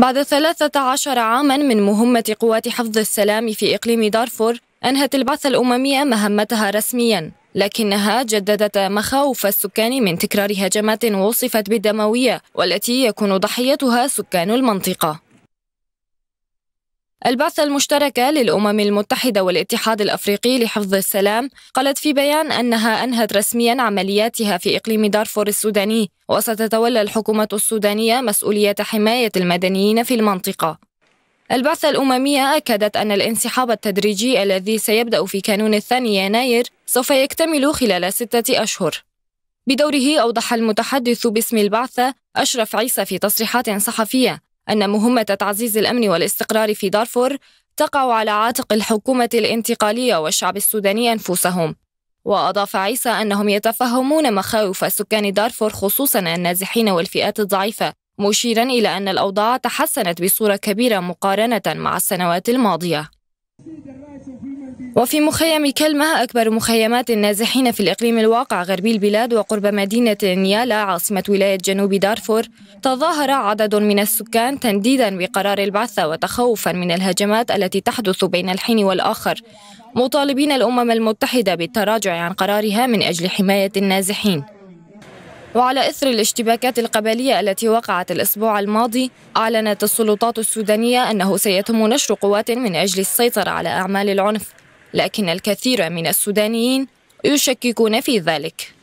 بعد 13 عاما من مهمة قوات حفظ السلام في إقليم دارفور أنهت البعثة الأممية مهمتها رسميا لكنها جددت مخاوف السكان من تكرار هجمات وصفت بالدموية والتي يكون ضحيتها سكان المنطقة البعثة المشتركة للأمم المتحدة والاتحاد الأفريقي لحفظ السلام قالت في بيان أنها أنهت رسميا عملياتها في إقليم دارفور السوداني وستتولى الحكومة السودانية مسؤولية حماية المدنيين في المنطقة البعثة الأممية أكدت أن الانسحاب التدريجي الذي سيبدأ في كانون الثاني يناير سوف يكتمل خلال ستة أشهر بدوره أوضح المتحدث باسم البعثة أشرف عيسى في تصريحات صحفية أن مهمة تعزيز الأمن والاستقرار في دارفور تقع على عاتق الحكومة الانتقالية والشعب السوداني أنفسهم وأضاف عيسى أنهم يتفهمون مخاوف سكان دارفور خصوصا النازحين والفئات الضعيفة مشيرا إلى أن الأوضاع تحسنت بصورة كبيرة مقارنة مع السنوات الماضية وفي مخيم كلمة أكبر مخيمات النازحين في الإقليم الواقع غربي البلاد وقرب مدينة نيالا عاصمة ولاية جنوب دارفور تظاهر عدد من السكان تنديدا بقرار البعثة وتخوفا من الهجمات التي تحدث بين الحين والآخر مطالبين الأمم المتحدة بالتراجع عن قرارها من أجل حماية النازحين وعلى إثر الاشتباكات القبلية التي وقعت الأسبوع الماضي أعلنت السلطات السودانية أنه سيتم نشر قوات من أجل السيطرة على أعمال العنف لكن الكثير من السودانيين يشككون في ذلك